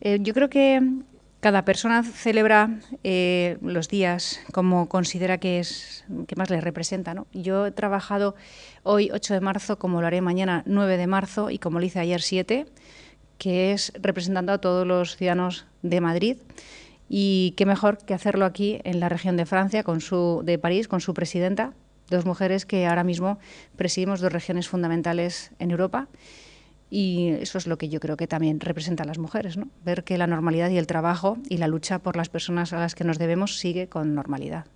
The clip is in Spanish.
Eh, yo creo que cada persona celebra eh, los días como considera que es que más le representa. Yo he trabajado hoy 8 de marzo, como lo haré mañana 9 de marzo y como lo hice ayer 7, que es representando a todos los ciudadanos de Madrid. Y qué mejor que hacerlo aquí en la región de Francia, con su, de París, con su presidenta, dos mujeres que ahora mismo presidimos dos regiones fundamentales en Europa y eso es lo que yo creo que también representa a las mujeres, ¿no? ver que la normalidad y el trabajo y la lucha por las personas a las que nos debemos sigue con normalidad.